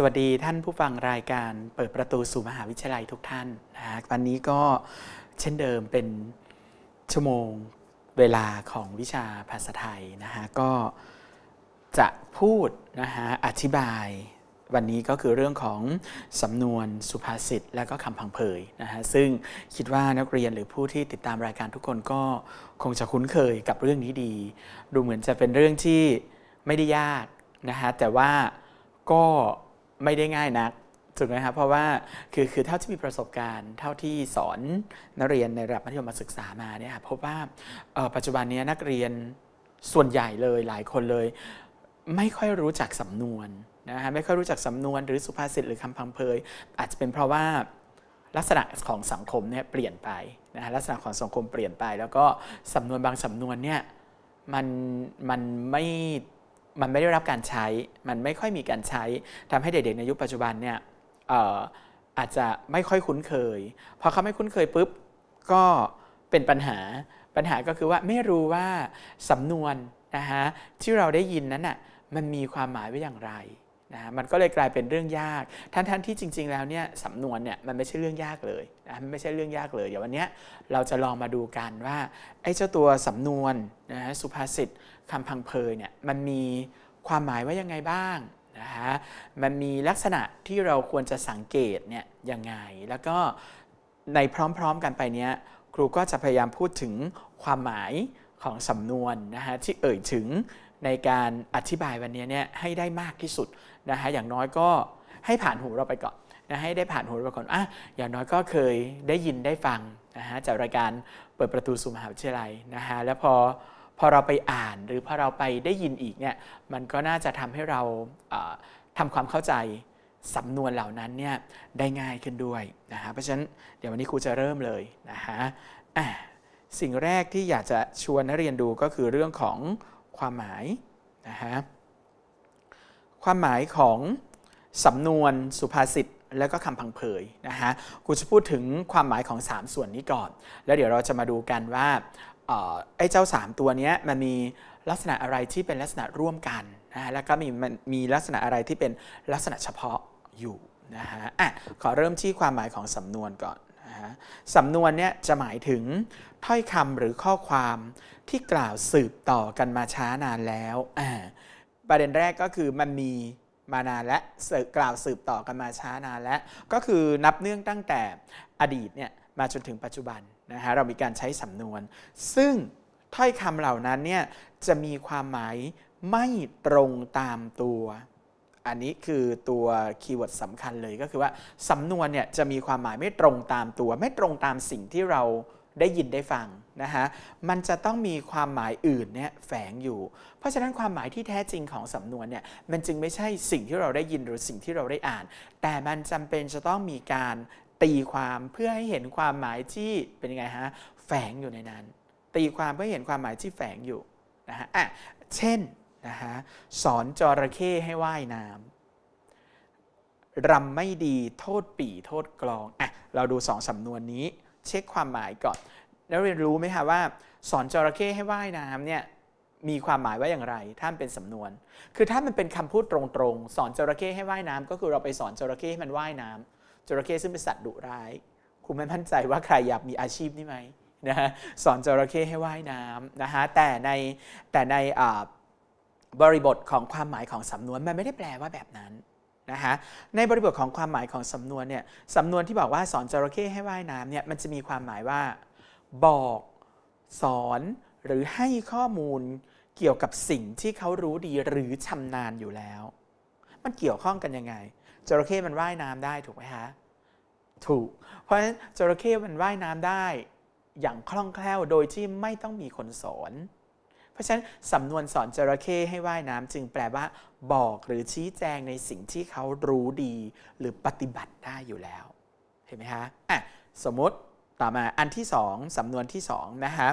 สวัสดีท่านผู้ฟังรายการเปิดประตูสู่มหาวิทยาลัยทุกท่านนะวันนี้ก็เช่นเดิมเป็นชั่วโมงเวลาของวิชาภาษาไทยนะฮะก็จะพูดนะฮะอธิบายวันนี้ก็คือเรื่องของ สำนวนสุภาษิตและก็คำพังเพยนะฮะซึ่งคิดว่านักเรียนหรือผู้ที่ติดตามรายการทุกคนก็คงจะคุ้นเคยกับเรื่องนี้ดี ดูเหมือนจะเป็นเรื่องที่ไม่ได้ยากนะฮะแต่ว่าก็ไม่ได้ง่ายนักถูกไหมครับเพราะว่าคือคือเท่าที่มีประสบการณ์ เท่าที่สอนนักเรียนในระดับมัธยมศึกษามาเนี่ยพบว่าปัจจุบันนี้นักเรียนส่วนใหญ่เลยหลายคนเลย ไม่ค่อยรู้จักสำนวนนะฮะไม่ค่อยรู้จักสำนวนหรือสุภาษิตหรือคำพังเพย อาจจะเป็นเพราะว่าลักษณะของสังคมเนี่ยเปลี่ยนไปนะฮะลักษณะของสังคมเปลี่ยนไป แล้วก็สำนวนบางสำนวนเนี่ยมันมันไม่มันไม่ได้รับการใช้ มันไม่ค่อยมีการใช้ทำให้เด็กๆในยุคปัจจุบันเนี่ยอาจจะไม่ค่อยคุ้นเคย พอเขาไม่คุ้นเคยปุ๊บก็เป็นปัญหา ปัญหาก็คือว่าไม่รู้ว่าสำนวนนะฮะที่เราได้ยินนั้นน่ะมันมีความหมายไว้อย่างไรนะมันก็เลยกลายเป็นเรื่องยาก ทั้งๆทที่จริง ๆ แล้วเนี่ยสำนวนเนี่ยมันไม่ใช่เรื่องยากเลยนะมไม่ใช่เรื่องยากเลยเดี๋ยววันนี้เราจะลองมาดูกันว่าไอ้เจ้าตัวสำนวนนะฮะสุภาษิตคำพังเพยเนี่ยมันมีความหมายว่ายังไงบ้างนะฮะมันมีลักษณะที่เราควรจะสังเกตเนี่ยยังไง แล้วก็ในพร้อมๆกันไปเนี้ยครูก็จะพยายามพูดถึงความหมายของสำนวนนะฮะที่เอ่ยถึงในการอธิบายวันนี้เนี่ยให้ได้มากที่สุดนะฮะอย่างน้อยก็ให้ผ่านหูเราไปก่อนนะให้ได้ผ่านหูเราไปก่อนอ่ะอย่างน้อยก็เคยได้ยินได้ฟังนะฮะจากรายการเปิดประตูสู่มหาวิทยาลัยนะฮะแล้วพอพอเราไปอ่านหรือพอเราไปได้ยินอีกเนี่ยมันก็น่าจะทำให้เราทำความเข้าใจสำนวนเหล่านั้นเนี่ยได้ง่ายขึ้นด้วยนะฮะเพราะฉะนั้นเดี๋ยววันนี้ครูจะเริ่มเลยนะฮะสิ่งแรกที่อยากจะชวนนักเรียนดูก็คือเรื่องของความหมายนะฮะความหมายของ สำนวนสุภาษิตและก็คำพังเพยนะฮะกูจะพูดถึงความหมายของ 3 ส่วนนี้ก่อน แล้วเดี๋ยวเราจะมาดูกันว่าไอ้เจ้า 3 ตัวนี้มันมีลักษณะอะไรที่เป็นลักษณะร่วมกันนะฮะ แล้วก็มีมันมีลักษณะอะไรที่เป็นลักษณะเฉพาะอยู่นะฮะอ่ะขอเริ่มที่ความหมายของสำนวนก่อนนะฮะสำนวนเนี่ยจะหมายถึงถ้อยคำหรือข้อความที่กล่าวสืบต่อกันมาช้านานแล้วอ่าประเด็นแรกก็คือมันมีมานานและกล่าวสืบต่อกันมาช้านานและ ก็คือนับเนื่องตั้งแต่อดีตเนี่ยมาจนถึงปัจจุบันนะฮะเรามีการใช้สำนวน ซึ่ง ถ้อยคำเหล่านั้น เนี่ย จะมีความหมายไม่ตรงตามตัว อันนี้คือ ตัว คีย์เวิร์ดสำคัญเลย ก็คือว่าสำนวนเนี่ย จะมีความหมายไม่ตรงตามตัว ไม่ตรงตามสิ่งที่เราได้ยินได้ฟัง นะฮะ มันจะต้องมี ความหมายอื่น เนี่ย แฝง อยู่ เพราะฉะนั้นความหมายที่แท้จริงของสำนวนเนี่ย มัน จึง ไม่ใช่ สิ่ง ที่ เรา ได้ยิน หรือ สิ่ง ที่ เรา ได้อ่าน แต่ มันจำเป็น จะต้อง มี การตีความเพื่อให้เห็นความหมายที่เป็นยังไงฮะแฝงอยู่ในนั้นตีความเพื่อเห็นความหมายที่แฝงอยู่นะฮะอ่ะเช่นนะฮะสอนจระเข้ให้ว่ายน้ำรำไม่ดีโทษปี่โทษกลองอ่ะเราดูสองสำนวนนี้ เช็คความหมายก่อนนักเรียนรู้ไหมคะว่า สอนจระเข้ให้ว่ายน้ำเนี่ยมีความหมายว่าอย่างไร ถ้ามันเป็นสำนวน คือถ้ามันเป็นคำพูดตรงๆสอนจระเข้ให้ว่ายน้ำ ก็คือเราไปสอนจระเข้ให้มันว่ายน้ำจระเข้ซึ่งเป็นสัตว์ดุร้าย คุณไม่มั่นใจว่าใครอยากมีอาชีพนี้ไหมนะฮะสอนจระเข้ให้ว่ายน้ำนะฮะแต่ในแต่ในบริบทของความหมายของสำนวนมันไม่ได้แปลว่าแบบนั้นนะฮะในบริบทของความหมายของสำนวนเนี่ยสำนวนที่บอกว่าสอนจระเข้ให้ว่ายน้ำเนี่ยมันจะมีความหมายว่า บอกสอนหรือให้ข้อมูลเกี่ยวกับสิ่งที่เขารู้ดีหรือชำนาญอยู่แล้ว มันเกี่ยวข้องกันยังไง จระเข้มันว่ายน้ำได้ถูกไหมฮะถูกเพราะฉะนั้นจระเข้มันว่ายน้ำได้อย่างคล่องแคล่วโดยที่ไม่ต้องมีคนสอน เพราะฉะนั้นสำนวนสอนจระเข้ให้ว่ายน้ำจึงแปลว่า บอกหรือชี้แจงในสิ่งที่เขารู้ดีหรือปฏิบัติได้อยู่แล้วเห็นไหมคะอ่ะสมมติต่อมาอันที่สองสำนวนที่สองนะคะ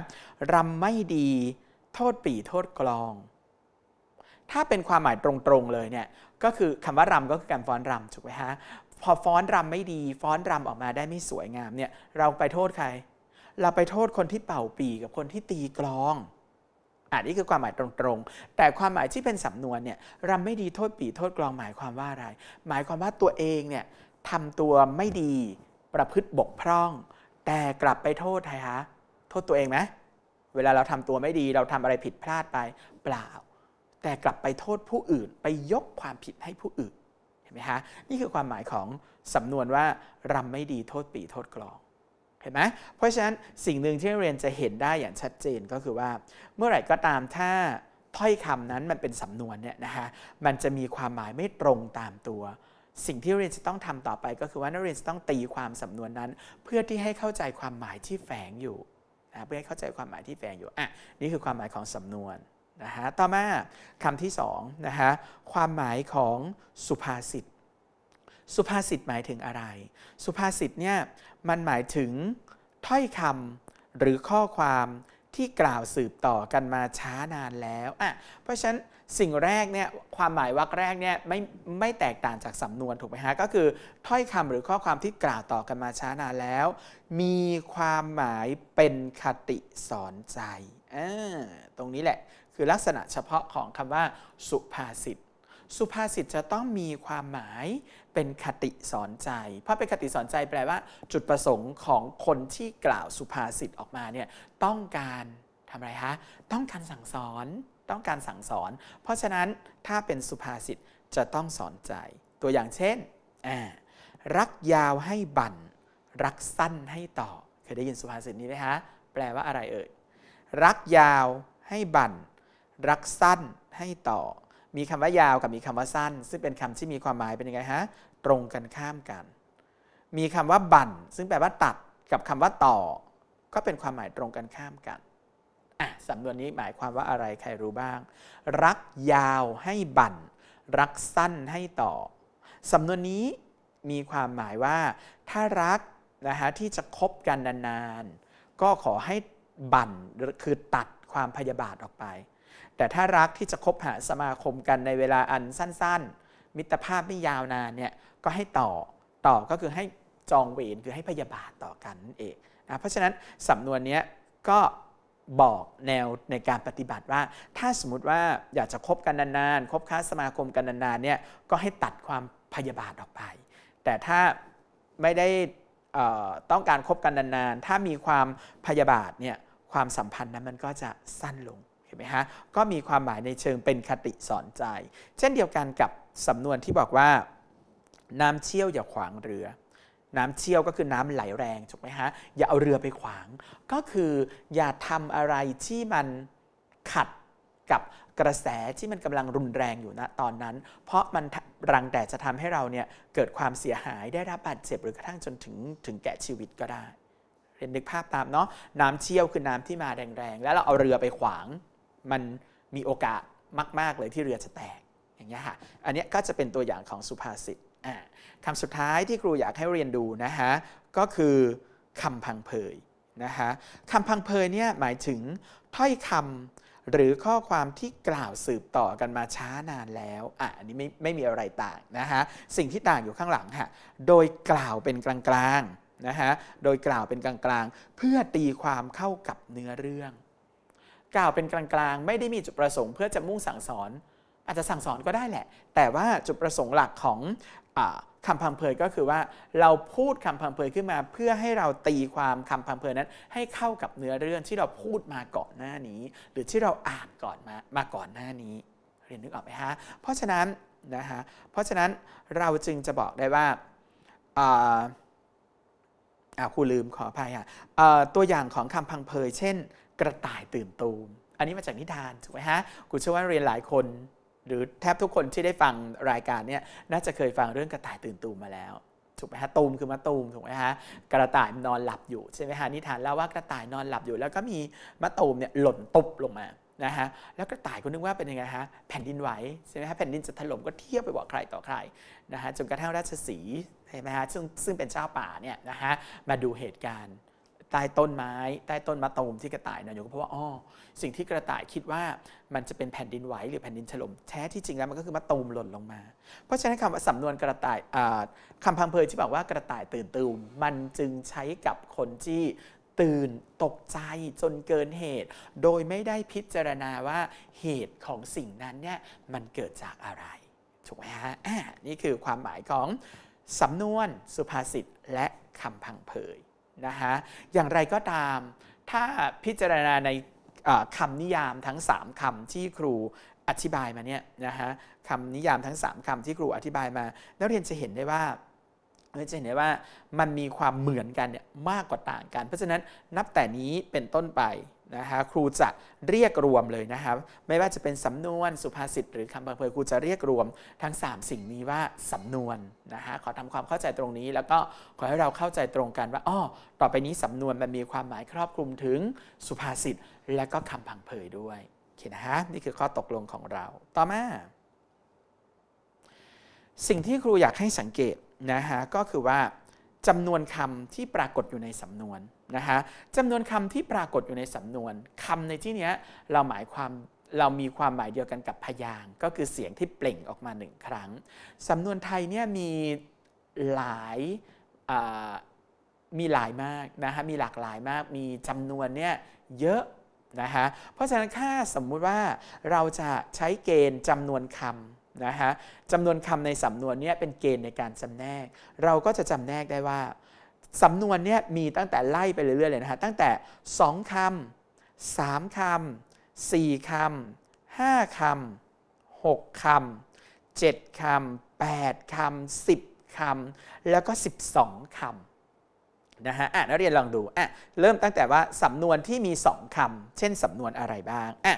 รำไม่ดีโทษปีโทษกลอง ถ้าเป็นความหมายตรงๆเลยเนี่ยก็คือคำว่ารำก็คือการฟ้อนรำถูกไหมฮะพอฟ้อนรำไม่ดี ฟ้อนรำออกมาได้ไม่สวยงามเนี่ยเราไปโทษใคร เราไปโทษคนที่เป่าปีกับคนที่ตีกลองอันนี้คือความหมายตรงๆ แต่ความหมายที่เป็นสำนวนเนี่ยรำไม่ดีโทษปีโทษกลองหมายความว่าอะไร หมายความว่าตัวเองเนี่ยทำตัวไม่ดีประพฤติบกพร่อง แต่กลับไปโทษใครคะโทษตัวเองไหมเวลาเราทำตัวไม่ดีเราทำอะไรผิดพลาดไปเปล่า แต่กลับไปโทษผู้อื่นไปยกความผิดให้ผู้อื่นไหมฮะนี่คือความหมายของสำนวนว่ารำไม่ดีโทษปีโทษกลองเห็นไหมเพราะฉะนั้นสิ่งหนึ่งที่เรียนจะเห็นได้อย่างชัดเจนก็คือว่าเมื่อไหร่ก็ตามถ้าถ้อยคำนั้นมันเป็นสำนวนเนี่ยนะคะมันจะมีความหมายไม่ตรงตามตัว สิ่งที่เรียนจะต้องทำต่อไปก็คือว่านักเรียนจะต้องตีความสำนวนนั้นเพื่อที่ให้เข้าใจความหมายที่แฝงอยู่นะเพื่อให้เข้าใจความหมายที่แฝงอยู่อ่ะนี่คือความหมายของสำนวนนะฮะต่อมาคำที่สองนะฮะความหมายของสุภาษิตสุภาษิตหมายถึงอะไร สุภาษิตเนี่ยมันหมายถึงถ้อยคำหรือข้อความที่กล่าวสืบต่อกันมาช้านานแล้วอ่ะเพราะฉะนั้นสิ่งแรกเนี่ยความหมายวรรคแรกเนี่ยไม่ไม่แตกต่างจากสำนวนถูกไหมฮะก็คือถ้อยคำหรือข้อความที่กล่าวต่อกันมาช้านานแล้ว มีความหมายเป็นคติสอนใจอ่าตรงนี้แหละคือลักษณะเฉพาะของคำว่า สุภาษิต สุภาษิตจะต้องมีความหมายเป็นคติสอนใจ เพราะเป็นคติสอนใจแปลว่า จุดประสงค์ของคนที่กล่าวสุภาษิตออกมาเนี่ยต้องการทำอะไรคะต้องการสั่งสอน ต้องการสั่งสอน เพราะฉะนั้นถ้าเป็นสุภาษิตจะต้องสอนใจ ตัวอย่างเช่นรักยาวให้บัน่น รักสั้นให้ต่อเคยได้ยินสุภาษิตนี้ไหมคะแปลว่าอะไรเอ่ยรักยาวให้บัน่นรักสั้นให้ต่อ มีคำว่ายาวกับมีคำว่าสั้น ซึ่งเป็นคำที่มีความหมายเป็นยังไงฮะ ตรงกันข้ามกัน มีคำว่าบั่นซึ่งแปลว่าตัดกับคำว่าต่อ ก็เป็นความหมายตรงกันข้ามกัน อ่ะสำนวนนี้หมายความว่าอะไรใครรู้บ้าง รักยาวให้บั่น รักสั้นให้ต่อสำนวนนี้มีความหมายว่า ถ้ารักนะฮะที่จะคบกันนานๆ ก็ขอให้บั่นคือตัดความพยาบาทออกไปแต่ถ้ารักที่จะคบหาสมาคมกันในเวลาอันสั้นๆ มิตรภาพไม่ยาวนานเนี่ย ก็ให้ต่อ ต่อก็คือให้จองเวร คือให้พยาบาทต่อกันเองนะเพราะฉะนั้นสำนวนนี้ก็บอกแนวในการปฏิบัติว่า ถ้าสมมติว่าอยากจะคบกันนานๆ คบค้าสมาคมกันนานๆ เนี่ย ก็ให้ตัดความพยาบาทออกไป แต่ถ้าไม่ได้ต้องการคบกันนานๆ ถ้ามีความพยาบาทเนี่ย ความสัมพันธ์นั้นมันก็จะสั้นลง็นไหมฮะก็มีความหมายในเชิงเป็นคติสอนใจ เช่นเดียวกันกับสำนวนที่บอกว่า น้ำเชี่ยวอย่าขวางเรือ น้ำเชี่ยวก็คือน้ำไหลแรง ถูกไหมฮะ อย่าเอาเรือไปขวาง ก็คืออย่าทำอะไรที่มันขัดกับกระแสที่มันกำลังรุนแรงอยู่ณตอนนั้น เพราะมันรังแต่จะทำให้เราเนี่ยเกิดความเสียหาย ได้รับบาดเจ็บหรือกระทั่งจนถึงถึงแก่ชีวิตก็ได้ เรียนนึกภาพตามเนาะ น้ำเชี่ยวคือน้ำที่มาแรงๆแล้วเราเอาเรือไปขวางมันมีโอกาสมาก ๆ เลยที่เรือจะแตกอย่างเงี้ยค่ะอันนี้ก็จะเป็นตัวอย่างของสุภาษิตคำสุดท้ายที่ครูอยากให้เรียนดูนะฮะก็คือคำพังเพยนะฮะคำพังเพยเนี่ยหมายถึงถ้อยคำหรือข้อความที่กล่าวสืบต่อกันมาช้านานแล้วอ่ะอันนี้ไม่ไม่มีอะไรต่างนะฮะสิ่งที่ต่างอยู่ข้างหลังฮะโดยกล่าวเป็นกลางๆนะฮะโดยกล่าวเป็นกลางๆ เพื่อตีความเข้ากับเนื้อเรื่องกล่าวเป็นกลางๆไม่ได้มีจุดประสงค์เพื่อจะมุ่งสั่งสอนอาจจะสั่งสอนก็ได้แหละแต่ว่าจุดประสงค์หลักของอคำพังเพยก็คือว่าเราพูดคำพังเพยขึ้นมา เพื่อให้เราตีความคำพังเพยนั้นให้เข้ากับเนื้อเรื่องที่เราพูดมาก่อนหน้านี้ หรือที่เราอ่านก่อนมามาก่อนหน้านี้เรียนนึกออกไหมฮะเพราะฉะนั้นนะฮะเพราะฉะนั้นเราจึงจะบอกได้ว่าอ่าครูลืมขออภัยอ่ะตัวอย่างของคำพังเพยเช่นกระต่ายตื่นตูม อันนี้มาจากนิทานถูกไหมฮะ กูเชื่อว่าเรียนหลายคน หรือแทบทุกคนที่ได้ฟังรายการเนี่ยน่าจะเคยฟังเรื่องกระต่ายตื่นตูมมาแล้ว ถูกไหมฮะ ตูมคือมะตูมถูกไหมฮะ กระต่ายนอนหลับอยู่ใช่ไหมฮะนิทานเล่าว่ากระต่ายนอนหลับอยู่แล้วก็มีมะตูมเนี่ยหล่นตุบลงมา นะฮะ แล้วกระต่ายก็นึกว่าเป็นยังไงฮะ แผ่นดินไหวใช่ไหมฮะแผ่นดินจะถล่มก็เทียบไปบอกใครต่อใครนะฮะจนกระทั่งราชสีใช่ไหมฮะซึ่งซึ่งเป็นเจ้าป่าเนี่ยนะฮะมาดูเหตุการณ์ใต้ต้นไม้ ใต้ต้นมะตูมที่กระต่ายนอนยูก็เพราะว่าอ๋อสิ่งที่กระต่ายคิดว่ามันจะเป็นแผ่นดินไหวหรือแผ่นดินถล่มแท้ที่จริงแล้วมันก็คือมะตูมหล่นลงมา เพราะฉะนั้นคำาสำนวนกระต่ายคำพังเพยที่บอกว่ากระต่ายตื่นตูม มันจึงใช้กับคนที่ตื่นตกใจจนเกินเหตุ โดยไม่ได้พิจารณาว่าเหตุของสิ่งนั้นเนี่ยมันเกิดจากอะไร ถูกไหมฮะนี่คือความหมายของสำนวนสุภาษิตและคำพังเพยนะฮะอย่างไรก็ตามถ้าพิจารณาในคำนิยามทั้ง 3 คำที่ครูอธิบายมา เนี่ยนะฮะคำนิยามทั้ง3คำที่ครูอธิบายมา นักเรียนจะเห็นได้ว่าจะเห็นได้ว่ามันมีความเหมือนกันเนี่ยมากกว่าต่างกัน เพราะฉะนั้นนับแต่นี้เป็นต้นไปะฮะครูจะเรียกรวมเลยนะครับไม่ว่าจะเป็นสำนวนสุภาษิตหรือคำบังเพยครูจะเรียกรวม ทั้ง 3 สิ่งนี้ว่าสำนวนนะฮะขอทำความเข้าใจตรงนี้ แล้วก็ขอให้เราเข้าใจตรงกันว่าอ้อต่อไปนี้สำนวนมันมีความหมายครอบคลุมถึงสุภาษิตและก็คำพังเพยด้วยโอเคนะฮะนี่คือข้อตกลงของเราต่อมาสิ่งที่ครูอยากให้สังเกตนะฮะก็คือว่าจำนวนคำที่ปรากฏอยู่ในสำนวนนะฮะจำนวนคำที่ปรากฏอยู่ในสำนวนคำในที่นี้เราหมายความเรามีความหมายเดียวกันกับพยางก็คือเสียงที่เปล่งออกมาหนึ่งครั้งสำนวนไทยเนี่ยมีหลายมีหลายมากนะคะมีหลากหลายมากมีจำนวนเนี่ยเยอะนะคะเพราะฉะนั้นถ้าสมมุติว่าเราจะใช้เกณฑ์จำนวนคำนะฮะจำนวนคำในสำนวนเนี่ยเป็นเกณฑ์ในการจำแนก เราก็จะจำแนกได้ว่าสำนวนเนี่ยมีตั้งแต่ไล่ไปเรื่อยๆเลยนะฮะตั้งแต่ 2 คำ 3 คำ 4 คำ 5 คำ 6 คำ 7 คำ 8 คำ 10 คำ แล้วก็ 12 คำนะฮะอ่ะนักเรียนลองดูอ่ะเริ่มตั้งแต่ว่าสำนวนที่มี 2 คำ เช่นสำนวนอะไรบ้างอ่ะ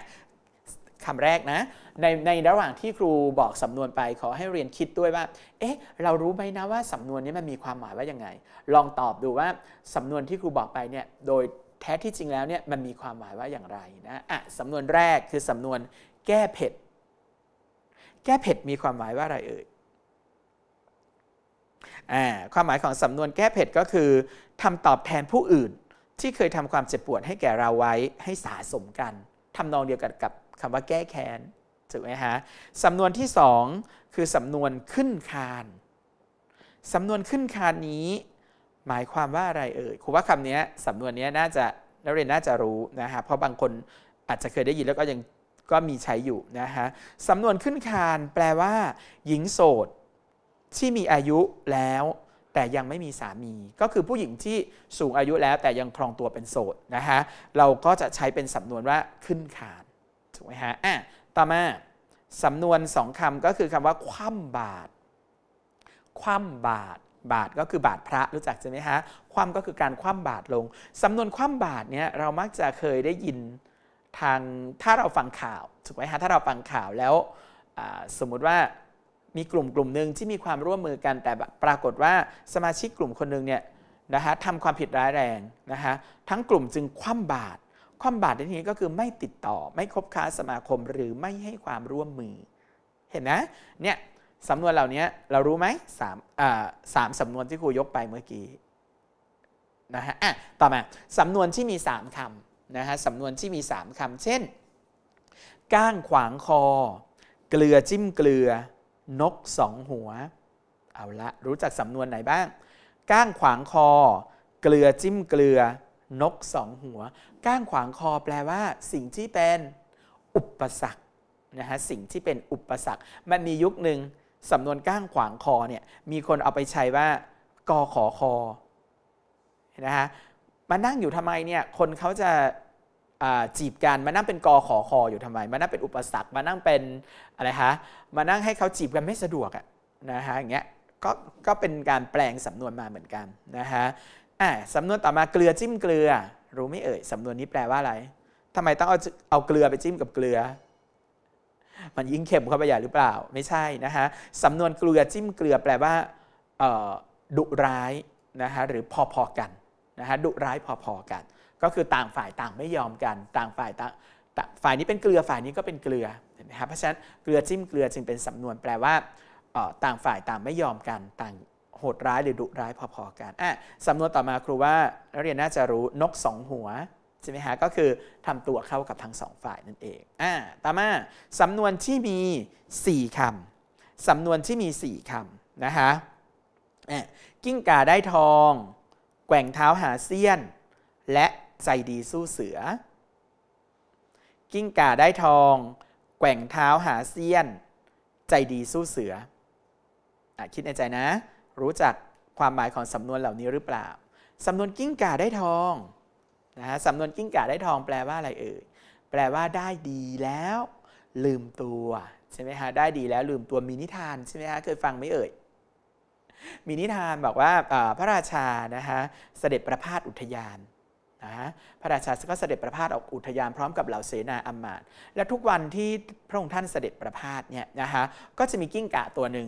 คำแรกนะในในระหว่างที่ครูบอกสำนวนไปขอให้เรียนคิดด้วยว่า เอ๊ะเรารู้ไหมนะว่าสำนวนนี้มันมีความหมายว่ายังไง ลองตอบดูว่าสำนวนที่ครูบอกไปเนี่ยโดยแท้ที่จริงแล้วเนี่ยมันมีความหมายว่าอย่างไรนะอ่ะสำนวนแรกคือสำนวนแก้เผ็ด แก้เผ็ดมีความหมายว่าอะไรเอ่ยอ่าความหมายของสำนวนแก้เผ็ดก็คือทำตอบแทนผู้อื่น ที่เคยทำความเจ็บปวดให้แก่เราไว้ให้สะสมกันทำนองเดียวกันกับคำว่าแก้แค้นถูกไหมฮะ สำนวนที่สองคือสำนวนขึ้นคานสำนวนขึ้นคานนี้ หมายความว่าอะไรเอ่ยครูว่าคำนี้สำนวนนี้น่าจะนักเรียนน่าจะรู้นะฮะ เพราะบางคนอาจจะเคยได้ยินแล้วก็ยังก็มีใช้อยู่นะฮะ สำนวนขึ้นคานแปลว่า หญิงโสดที่มีอายุแล้ว แต่ยังไม่มี สามี ก็คือผู้หญิงที่สูงอายุแล้ว แต่ยังครองตัวเป็น โสดนะฮะ เราก็จะใช้เป็นสำนวนว่าขึ้นคานถูกไหมฮะอ่ะต่อมาสำนวนสองคำก็คือคำว่าคว่ำบาตรคว่ำบาตรบาตรก็คือบาตรพระรู้จักใช่ไหมฮะคว่ำก็คือการคว่ำบาตรลงสำนวนคว่ำบาตรเนี่ยเรามักจะเคยได้ยินทางถ้าเราฟังข่าวถูกไหมฮะถ้าเราฟังข่าวแล้วสมมุติว่ามีกลุ่มกลุ่มหนึ่งที่มีความร่วมมือกัน แต่ปรากฏว่าสมาชิกกลุ่มคนหนึ่งเนี่ยนะฮะทำความผิดร้ายแรงนะฮะทั้งกลุ่มจึงคว่ำบาตรความบาดในที่นี้ก็คือไม่ติดต่อไม่คบค้าสมาคมหรือไม่ให้ความร่วมมือ เห็นนะเนี่ยสำนวนเหล่านี้เรารู้ไหมสามสามสำนวนที่ครูยกไปเมื่อกี้นะฮะอ่ะต่อมาสำนวนที่มี 3คํนะฮะสำนวนที่มี 3คํเช่น ก้างขวางคอ เกลือจิ้มเกลือ นกสองหัวเอาละรู้จักสำนวนไหนบ้าง ก้างขวางคอ เกลือจิ้มเกลือนกสองหัวก้างขวาง คอแปลว่าสิ่งที่เป็นอุปสรรคนะฮะสิ่งที่เป็นอุปสรรคมันมียุคหนึ่งสำนวนก้างขวาง คอเนี่ยมีคนเอาไปใช้ว่ากอขอคอนะฮะมานั่งอยู่ทำไมเนี่ยคนเขาจะจีบกันมานั่งเป็นกอขอคออยู่ทำไมมานั่งเป็นอุปสรรคมานั่งเป็นอะไรฮะมานั่งให้เขาจีบกันไม่สะดวกอะนะฮะอย่างเงี้ยก็ก็เป็นการแปลงสำนวนมาเหมือนกันนะฮะอ่าสำนวนต่อมาเกลือจิ้มเกลือรู้ไม่เอ่ยสำนวนนี้แปลว่าอะไร ทำไมต้องเอาเอาเกลือไปจิ้มกับเกลือ มันยิ่งเข็มเข้าไปใหญ่หรือเปล่าไม่ใช่นะฮะสำนวนเกลือจิ้มเกลือแปลว่า ดุร้ายนะฮะหรือพอๆกันนะฮะดุร้ายพอๆกัน ก็คือต่างฝ่ายต่างไม่ยอมกันต่างฝ่ายต่างฝ่ายนี้เป็นเกลือฝ่ายนี้ก็เป็นเกลือนะครับเพราะฉะนั้นเกลือจิ้มเกลือจึงเป็นสำนวนแปลว่าต่างฝ่ายต่างไม่ยอมกันต่างโหดร้ายหรือดุร้ายพอ ๆกัน อ่ะสำนวนต่อมาครูว่านักเรียนน่าจะรู้นกสองหัวใช่ไหมฮะ ก็คือทำตัวเข้ากับทั้งสองฝ่ายนั่นเอง อ่าต่อมาสำนวนที่มี 4 คำสำนวนที่มี 4 คำนะคะกิ้งก่าได้ทอง แกว่งเท้าหาเซียน และใจดีสู้เสือ กิ้งก่าได้ทอง แกว่งเท้าหาเซียน ใจดีสู้เสือ อ่ะ คิดในใจนะรู้จักความหมายของสำนวนเหล่านี้หรือเปล่า สำนวนกิ้งก่าได้ทองนะฮะสำนวนกิ้งก่าได้ทอง แปลว่าอะไรเอ่ย แปลว่าได้ดีแล้ว ลืมตัวใช่ไหมฮะได้ดีแล้วลืมตัวมีนิทานใช่ไหมฮะเคยฟังไหมเอ่ย มีนิทานบอกว่าพระราชานะฮะเสด็จประพาสอุทยานนะพระราชาก็เสด็จประพาสออกอุทยานพร้อมกับเหล่าเสนาอัมมาตและทุกวันที่พระองค์ท่านเสด็จประพาสเนี่ยนะฮะ ก็จะมีกิ้งก่าตัวหนึ่ง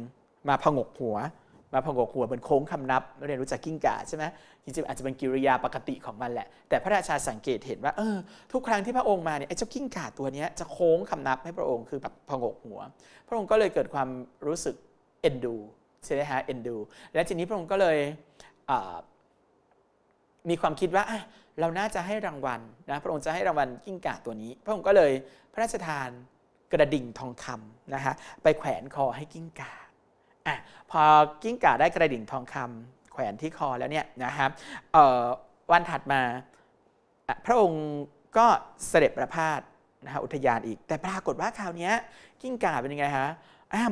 มาผงกหัวมาพองกหัวเป็นโค้งคำนับเราเรียนรู้จักกิ้งก่าใช่ไหมจริงๆอาจจะเป็นกิริยาปกติของมันแหละ แต่พระราชาสังเกตเห็นว่าเออทุกครั้งที่พระองค์มาเนี่ยไอ้เจ้ากิ้งก่าตัวนี้จะโค้งคำนับให้พระองค์คือแบบพองกหัวพระองค์ก็เลยเกิดความรู้สึกเอ็นดูใช่ไหมฮะเอ็นดูและทีนี้พระองค์ก็เลยมีความคิดว่าเราน่าจะให้รางวัลนะพระองค์จะให้รางวัลกิ้งก่าตัวนี้ พระองค์ก็เลยพระราชทานกระดิ่งทองคำนะฮะไปแขวนคอให้กิ้งก่าอพอกิ้งก่าได้กระดิ่งทองคำแขวนที่คอแล้วเนี่ยนะครับวันถัดมาพระองค์ก็เสด็จประพาสนะฮะอุทยานอีก แต่ปรากฏว่าคราวนี้กิ้งก่าเป็นยังไงฮะ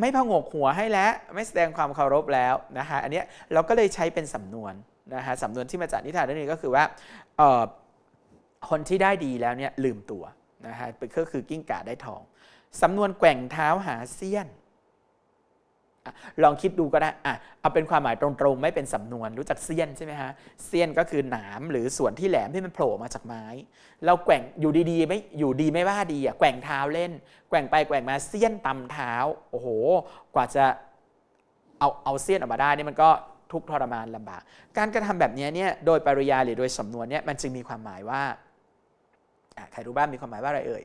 ไม่พงกหัวให้แล้วไม่แสดงความเคารพแล้วนะฮะอันนี้เราก็เลยใช้เป็นสำนวนนะฮะสำนวนที่มาจากนิทานเรื่องนี้ก็คือว่าคนที่ได้ดีแล้วเนี่ยลืมตัวนะฮะก็คือกิ้งก่าได้ทองสำนวนแกว่งเท้าหาเสี้ยนลองคิดดูก็ได้ อ่ะ เอาเป็นความหมายตรงๆ ไม่เป็นสำนวน รู้จักเสี้ยนใช่ไหมฮะเสี้ยนก็คือหนามหรือส่วนที่แหลมที่มันโผล่มาจากไม้ เราแกว่งอยู่ดีๆ ไม่ อยู่ดีไม่ว่าดีอ่ะแกว่งเท้าเล่น แกว่งไปแกว่งมาเสี้ยนตำเท้า โอ้โห กว่าจะ เอา เอาเสี้ยนออกมาได้นี่มันก็ทุกทรมานลำบาก การกระทำแบบนี้เนี่ย โดยปริยาหรือโดยสำนวนเนี่ย มันจึงมีความหมายว่าใครรู้บ้าง มีความหมายว่าอะไรเอ่ย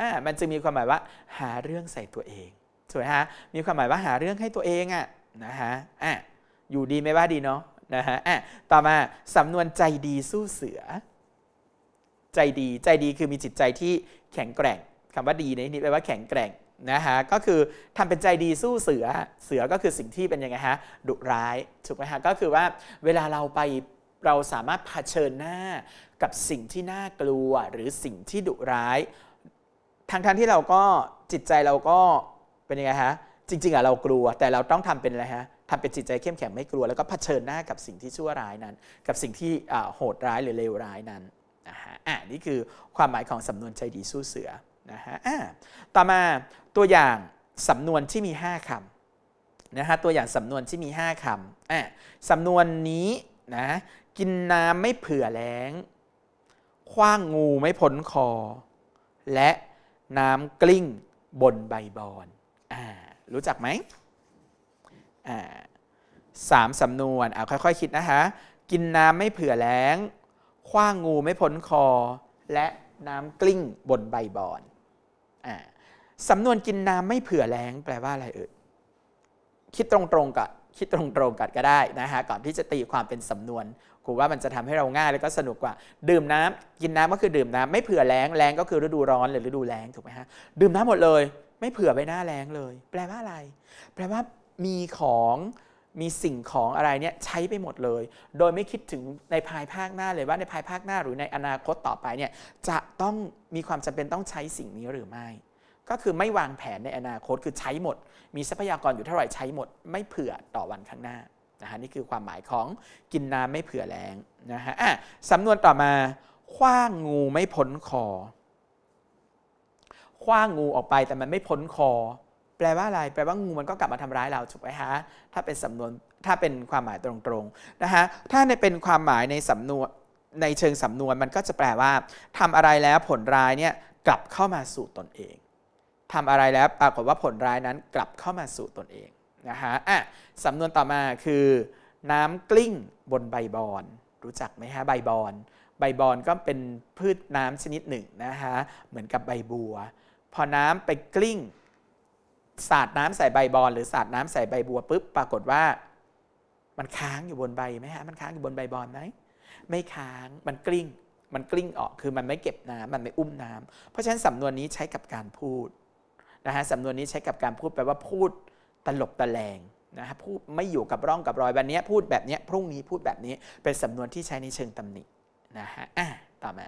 อ่า มันจึงมีความหมายว่าหาเรื่องใส่ตัวเองสวยฮะ มีความหมายว่าหาเรื่องให้ตัวเองอะนะฮะ อ่ะ อยู่ดีไม่ว่าดีเนาะนะฮะ อ่ะ ต่อมาสำนวนใจดีสู้เสือ ใจดี ใจดีคือมีจิตใจที่แข็งแกร่งคำว่าดีในนี้แปลว่าแข็งแกร่งนะฮะ ก็คือทำเป็นใจดีสู้เสือ เสือก็คือสิ่งที่เป็นยังไงฮะ ดุร้าย ถูกไหมฮะ ก็คือว่าเวลาเราไป เราสามารถเผชิญหน้ากับสิ่งที่น่ากลัวหรือสิ่งที่ดุร้าย ทั้งงที่เราก็จิตใจเราก็เป็นยังไงฮะ จริง ๆอะเรากลัวแต่เราต้องทำเป็นอะไรฮะทำเป็นจิตใจเข้มแข็งไม่กลัว แล้วก็เผชิญหน้ากับสิ่งที่ชั่วร้ายนั้น กับสิ่งที่โหดร้ายหรือเลวร้ายนั้นนะฮะอ่านี่คือความหมายของสำนวนใจดีสู้เสือนะฮะอ่าต่อมาตัวอย่างสำนวนที่มี 5 คำนะฮะตัวอย่างสำนวนที่มี 5 คำอ่าสำนวนนี้นะ กินน้ำไม่เผื่อแล้งคว้างงูไม่พ้นคอ และน้ำกลิ้งบนใบบอนรู้จักไหมสามสำนวน เอาค่อยๆคิดนะคะกินน้ำไม่เผื่อแล้งคว้างงูไม่พ้นคอ และน้ำกลิ้งบนใบบอนสำนวนกินน้ำไม่เผื่อแล้งแปลว่าอะไรเอ่ย คิดตรงๆกับคิดตรงๆกันก็ได้นะฮะก่อนที่จะตีความเป็นสำนวนครูว่ามันจะทำให้เราง่ายแล้วก็สนุกกว่า ดื่มน้ำ กินน้ำก็คือดื่มน้ำไม่เผื่อแล้งแล้งก็คือฤดูร้อนหรือฤดูแล้งถูกไหมฮะ ดื่มน้ำหมดเลยไม่เผื่อไปหน้าแรงเลย แปลว่าอะไร แปลว่ามีของมีสิ่งของอะไรเนี่ยใช้ไปหมดเลย โดยไม่คิดถึงในภายภาคหน้าเลยว่าในภายภาคหน้าหรือในอนาคตต่อไปเนี่ยจะต้องมีความจำเป็นต้องใช้สิ่งนี้หรือไม่ ก็คือไม่วางแผนในอนาคตคือใช้หมด มีทรัพยากรอยู่เท่าไหร่ใช้หมด ไม่เผื่อต่อวันข้างหน้านะฮะนี่คือความหมายของกินน้ำไม่เผื่อแรงนะฮะะสำนวนต่อมาคว้างงูไม่พ้นคอคว้างงูออกไปแต่มันไม่พ้นคอ แปลว่าอะไรแปลว่างูมันก็กลับมาทำร้ายเราถูกไหมฮะถ้าเป็นสำนวนถ้าเป็นความหมายตรงๆนะฮะถ้าในเป็นความหมายในสำนวนในเชิงสำนวน มันก็จะแปลว่า ทำอะไรแล้วผลร้ายเนี่ยกลับเข้ามาสู่ตนเอง ทำอะไรแล้วปรากฏว่าผลร้ายนั้นกลับเข้ามาสู่ตนเองนะฮะอ่ะสำนวนต่อมาคือ น้ำกลิ้งบนใบบอนรู้จักไหมฮะ ใบบอนใบบอนก็เป็นพืชน้ำชนิดหนึ่งนะฮะเหมือนกับใบบัวพอน้ำไปกลิ้ง สาดน้ำใส่ใบบอลหรือสาดน้ำใส่ใบบัวปุ๊บปรากฏว่ามันค้างอยู่บนใบไหมฮะมันค้างอยู่บนใบบอลไหมไม่ค้างมันกลิ้งมันกลิ้งออกคือมันไม่เก็บน้ำมันไม่อุ้มน้ำเพราะฉะนั้นสำนวนนี้ใช้กับการพูดนะฮะสำนวนนี้ใช้กับการพูดแปลว่าพูดตลบตะแลงนะฮะพูดไม่อยู่กับร่องกับรอยวันนี้พูดแบบนี้พรุ่งนี้พูดแบบนี้เป็นสำนวนที่ใช้ในเชิงตำหนินะฮะอ่ะต่อมา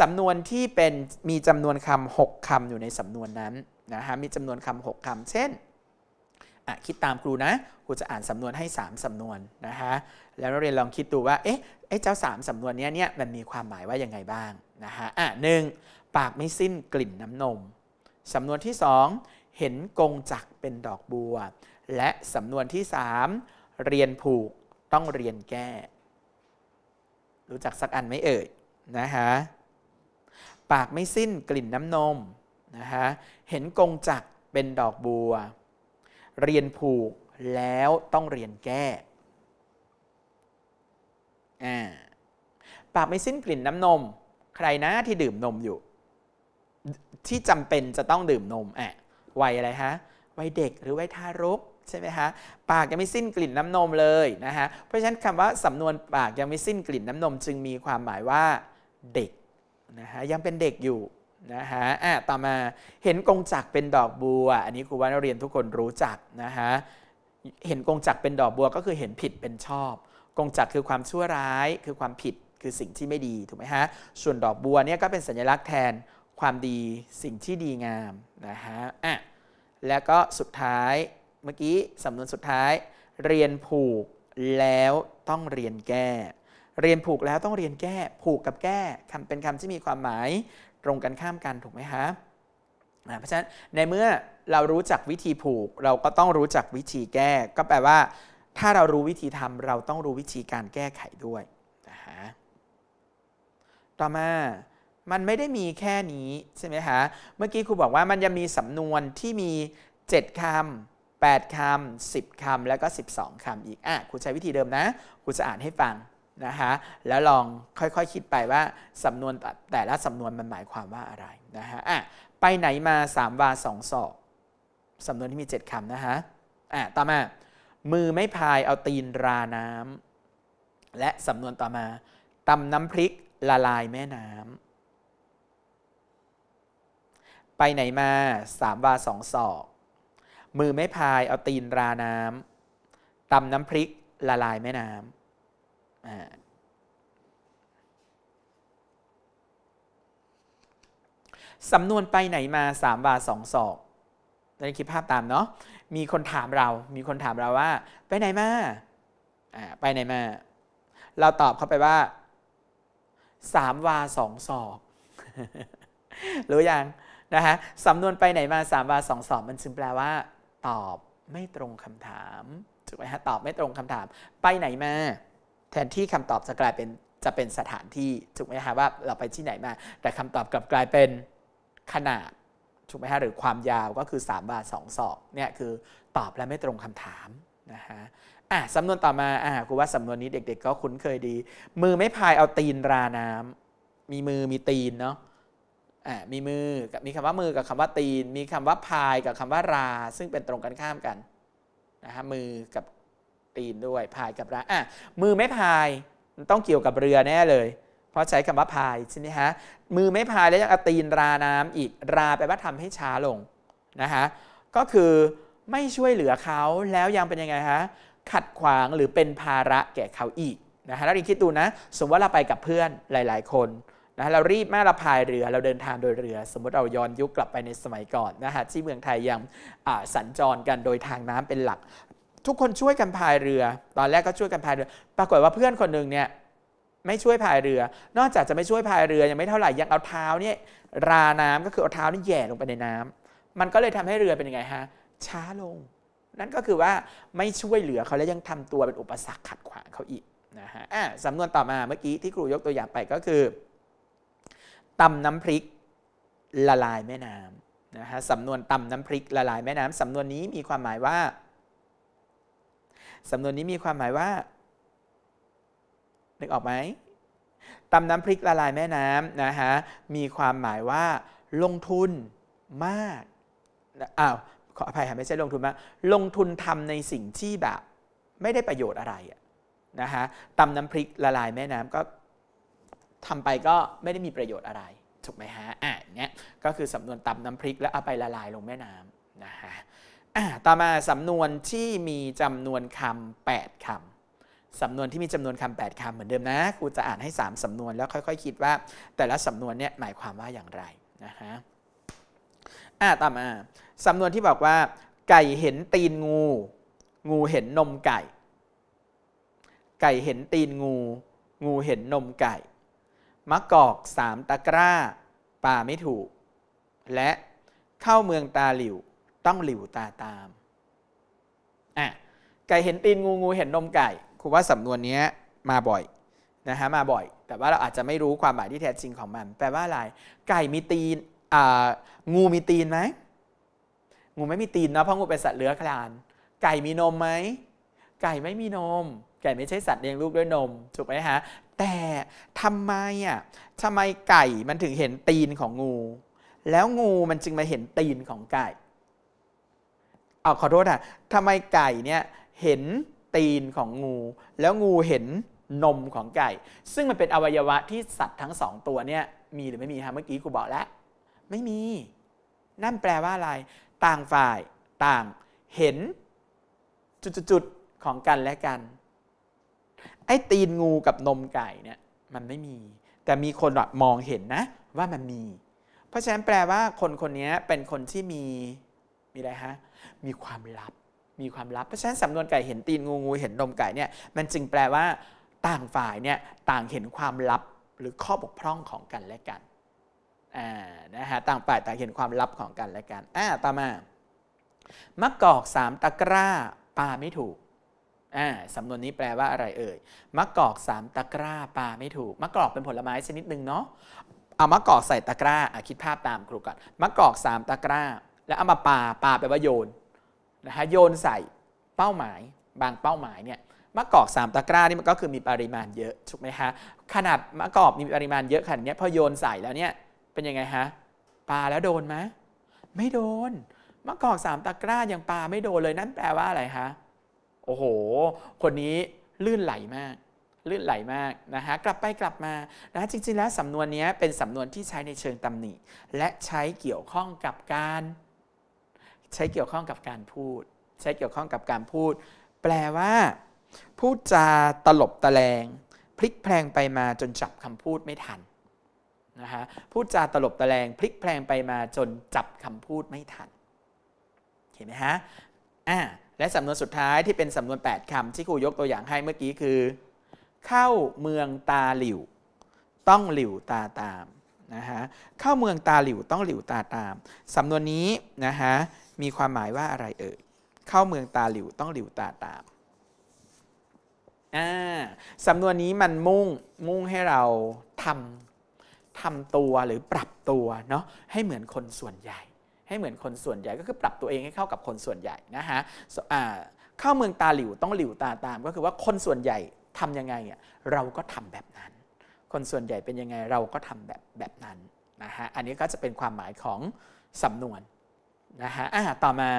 สำนวนที่เป็นมีจำนวนคำหกคำอยู่ในสำนวนนั้นนะฮะมีจำนวนคำหกคำเช่น คิดตามครูนะครูจะอ่านสำนวนให้ 3 สำนวนนะฮะแล้วนักเรียนลองคิดดูว่าเอ๊ะไอ้เจ้า3 สำนวนนี้เนี่ยมันมีความหมายว่ายังไงบ้างนะฮะอ่ะหนึ่งปากไม่สิ้นกลิ่นน้ำนมสำนวนที่ 2 เห็นกงจักเป็นดอกบัว และสำนวนที่ 3 เรียนผูกต้องเรียนแก้ รู้จักสักอันไม่เอ่ยนะฮะปากไม่สิ้นกลิ่นน้ำนมนะฮะ เห็นกงจักเป็นดอกบัว เรียนผูกแล้วต้องเรียนแก้ปากไม่สิ้นกลิ่นน้ำนม ใครนะที่ดื่มนมอยู่ ที่จำเป็นจะต้องดื่มนมอ่ะวัยอะไรฮะวัยเด็กหรือวัยทารกใช่ไหมฮะปากยังไม่สิ้นกลิ่นน้ำนมเลยนะฮะ เพราะฉะนั้นคำว่าสำนวนปากยังไม่สิ้นกลิ่นน้ำนมจึงมีความหมายว่าเด็กนะฮะยังเป็นเด็กอยู่นะฮะอ่ะต่อมาเห็นกงจักเป็นดอกบัว อันนี้ครูว่านักเรียนทุกคนรู้จักนะฮะ เห็นกงจักเป็นดอกบัวก็คือเห็นผิดเป็นชอบ กงจักคือความชั่วร้าย คือความผิด คือสิ่งที่ไม่ดีถูกไหมฮะ ส่วนดอกบัวเนี่ยก็เป็นสัญลักษณ์แทนความดี สิ่งที่ดีงามนะฮะอ่ะแล้วก็สุดท้าย เมื่อกี้สำนวนสุดท้าย เรียนผูกแล้วต้องเรียนแก้เรียนผูกแล้วต้องเรียนแก้ผูกกับแก้ คำเป็นคำที่มีความหมายตรงกันข้ามกันถูกไหมฮะเพราะฉะนั้นในเมื่อเรารู้จักวิธีผูกเราก็ต้องรู้จักวิธีแก้ ก็แปลว่าถ้าเรารู้วิธีทำเราต้องรู้วิธีการแก้ไขด้วยนะฮะต่อมามันไม่ได้มีแค่นี้ใช่ไหมฮะเมื่อกี้ครูบอกว่ามันยังมีสำนวนที่มี 7 คำ 8 คำ 10 คำ แล้วก็12 คำอีกอ่ะครูใช้วิธีเดิมนะครูจะอ่านให้ฟังนะฮะแล้วลองค่อยๆคคิดไปว่าสำนวนแต่ละสำนวนมันหมายความว่าอะไรนะฮะอ่ะไปไหนมา3วาสองศอกสำนวนที่มี 7 คำนะฮะอ่ะต่อมามือไม่พายเอาตีนราน้ำ และสำนวนต่อมาตำน้ำพริกละลายแม่น้ำไปไหนมาสามวาสองศอกมือไม่พายเอาตีนราน้ำตำน้ำพริกละลายแม่น้ำสำนวนไปไหนมาสามบาทสองศอกตอนนี้คิดภาพตามเนาะ มีคนถามเรามีคนถามเราว่า ไปไหนมาาไปไหนมา เราตอบเขาไปว่าสามวาสองศอกรู้ยังนะฮะ สำนวนไปไหนมาสามวาสองศอกมันจึงแปลว่า ตอบไม่ตรงคำถามถูกไหมฮะ ตอบไม่ตรงคำถาม ไปไหนมาแทนที่คำตอบจะกลายเป็นจะเป็นสถานที่ถูกไหมฮะว่าเราไปที่ไหนมา แต่คำตอบกลับกลายเป็นขนาดถูกไหมฮะหรือความยาวก็คือ3บาท2ศอกเนี่ยคือตอบและไม่ตรงคำถามนะฮะอ่ะสำนวนต่อมาอ่ะครูว่าสำนวนนี้เด็ก ๆ ก็คุ้นเคยดี มือไม่พายเอาตีนราน้ำ มีมือมีตีนเนาะอ่ะมีมือกับมีคำว่ามือกับคำว่าตีนมีคำว่าพายกับคำว่าราซึ่งเป็นตรงกันข้ามกันนะฮะมือกับตีนด้วยพายกับราอ่ะมือไม่พายต้องเกี่ยวกับเรือแน่เลยเพราะใช้คำว่าพายใช่ไหมฮะมือไม่พายแล้วยังตีนราน้ำอีกราแปลว่าทำให้ช้าลงนะฮะก็คือไม่ช่วยเหลือเขาแล้วยังเป็นยังไงฮะขัดขวางหรือเป็นภาระแก่เขาอีกนะฮะแล้เรียนคิดดูนะสมมติว่าเราไปกับเพื่อนหลาย ๆคนนะเรารีบมากเราพายเรือเราเดินทางโดยเรือ สมมติเราย้อนยุคกลับไปในสมัยก่อนนะฮะที่เมืองไทยยังสัญจรกันโดยทางน้ำเป็นหลักทุกคนช่วยกันพายเรือ ตอนแรกก็ช่วยกันพายเรือ ปรากฏว่าเพื่อนคนหนึ่งเนี่ยไม่ช่วยพายเรือ นอกจากจะไม่ช่วยพายเรือยังไม่เท่าไหร่ยังเอาเท้าเนี่ยราน้ำก็คือเอาเท้านี่แย่ลงไปในน้ำ มันก็เลยทำให้เรือเป็นยังไงฮะช้าลง นั่นก็คือว่าไม่ช่วยเหลือเขาแล้วยังทำตัวเป็นอุปสรรคขัดขวางเขาอีกนะฮะอ่ะสำนวนต่อมาเมื่อกี้ที่ครูยกตัวอย่างไปก็คือตำน้ำพริกละลายแม่น้ำนะฮะสำนวนตำน้ำพริกละลายแม่น้ำสำนวนนี้มีความหมายว่าสำนวนนี้มีความหมายว่านึกออกไหมตำน้ำพริกละลายแม่น้ำนะฮะมีความหมายว่า ลงทุนมากอ้าวขออภัยค่ะไม่ใช่ลงทุนมากลงทุนทำในสิ่งที่แบบไม่ได้ประโยชน์อะไรนะฮะตำน้ำพริกละลายแม่น้ำก็ทำไปก็ไม่ได้มีประโยชน์อะไรถูกไหมฮะอ่ะเนี้ยก็คือสำนวนตำน้ำพริกแล้วเอาไปละลายลงแม่น้ำนะฮะต่อมาสำนวนที่มีจำนวนคำ8คำสำนวนที่มีจำนวนคำ8คำเหมือนเดิมนะครูจะอ่านให้ 3 สำนวนแล้วค่อยๆคคิดว่า แต่ละสำนวนเนี่ยหมายความว่าอย่างไรนะฮะอ่ะต่อมาสำนวนที่บอกว่า ไก่เห็นตีนงู งูเห็นนมไก่ ไก่เห็นตีนงู งูเห็นนมไก่มะกอกสามตะกร้าป่าไม่ถูก และเข้าเมืองตาหลิวต้องหลิวตาตามอ่ะไก่เห็นตีนงูงูเห็นนมไก่ ครูว่าสำนวนนี้มาบ่อยนะฮะมาบ่อย แต่ว่าเราอาจจะไม่รู้ความหมายที่แท้จริงของมัน แปลว่าอะไร ไก่มีตีนอ่างูมีตีนไหมงูไม่มีตีนนะเพราะงูเป็นสัตว์เลื้อยคลาน ไก่มีนมไหม ไก่ไม่มีนม ไก่ไม่ใช่สัตว์เลี้ยงลูกด้วยนม ถูกไหมฮะ แต่ทำไมอ่ะทำไมไก่มันถึงเห็นตีนของงู แล้วงูมันจึงมาเห็นตีนของไก่เอาขอโทษค่ะทำไมไก่เนี่ยเห็นตีนของงู แล้วงูเห็นนมของไก่ ซึ่งมันเป็นอวัยวะที่สัตว์ทั้งสองตัวเนี่ย มีหรือไม่มีฮะเมื่อกี้ครูบอกแล้ว ไม่มี นั่นแปลว่าอะไร ต่างฝ่ายต่าง เห็น จุดๆของกันและกัน ไอ้ตีนงูกับนมไก่เนี่ยมันไม่มี แต่มีคนมองเห็นนะ ว่ามันมี เพราะฉะนั้นแปลว่าคนคนนี้เป็นคนที่มี มีอะไรฮะมีความลับ มีความลับ เพราะฉะนั้นสำนวนไก่เห็นตีนงูงูเห็นนมไก่เนี่ย มันจึงแปลว่าต่างฝ่ายเนี่ยต่างเห็นความลับหรือข้อบกพร่องของกันและกันอ่านะฮะต่างฝ่ายต่างเห็นความลับของกันและกันอ่าต่อมามะกอกสามตะกร้าปลาไม่ถูกอ่าสำนวนนี้แปลว่าอะไรเอ่ยมะกอกสามตะกร้าปลาไม่ถูกมะกอกเป็นผลไม้ชนิดหนึ่งเนาะเอามะกอกใส่ตะกร้าคิดภาพตามครูก่อนมะกอกสามตะกร้าแล้วเอามาปา ปาแปลว่าโยนนะฮะ โยนใส่เป้าหมายบางเป้าหมายเนี่ยมะกอกสามตะกร้านี่มันก็คือมีปริมาณเยอะถูกไหมฮะขนาดมะกอกมีปริมาณเยอะ ขนาดนี้พอโยนใส่แล้วเนี่ยเป็นยังไงฮะปาแล้วโดนไหมไม่โดนมะกอกสามตะกร้ายังปาไม่โดนเลยนั่นแปลว่าอะไรฮะโอ้โห คนนี้ลื่นไหลมาก ลื่นไหลมากนะฮะกลับไปกลับมานะจริงๆแล้วสำนวนนี้เป็นสำนวนที่ใช้ในเชิงตำหนิและใช้เกี่ยวข้องกับการใช้เกี่ยวข้องกับการพูด ใช้เกี่ยวข้องกับการพูด แปลว่า พูดจาตลบตะแลงพลิกแพลงไปมาจนจับคำพูดไม่ทันนะฮะพูดจาตลบตะแลงพลิกแพลงไปมาจนจับคำพูดไม่ทันเห็นไหมฮะอ่าและสำนวนสุดท้ายที่เป็นสำนวน 8 คำที่ครูยกตัวอย่างให้เมื่อกี้คือ เข้าเมืองตาหลิว ต้องหลิวตาตามนะฮะเข้าเมืองตาหลิวต้องหลิวตาตามสำนวนนี้นะฮะมีความหมายว่าอะไรเอ่ยเข้าเมืองตาหลิวต้องหลิวตาตามอ่าสำนวนนี้มันมุ่งมุ่งให้เราทำทำตัวหรือปรับตัวเนาะให้เหมือนคนส่วนใหญ่ ให้เหมือนคนส่วนใหญ่ก็คือปรับตัวเองให้เข้ากับคนส่วนใหญ่นะฮะอ่าเข้าเมืองตาหลิวต้องหลิวตาตามก็คือว่าคนส่วนใหญ่ทำยังไง เราก็ทำแบบนั้น คนส่วนใหญ่เป็นยังไงเราก็ทำแบบแบบนั้นนะฮะอันนี้ก็จะเป็นความหมายของสำนวนนะฮะ อ่า ต่อมา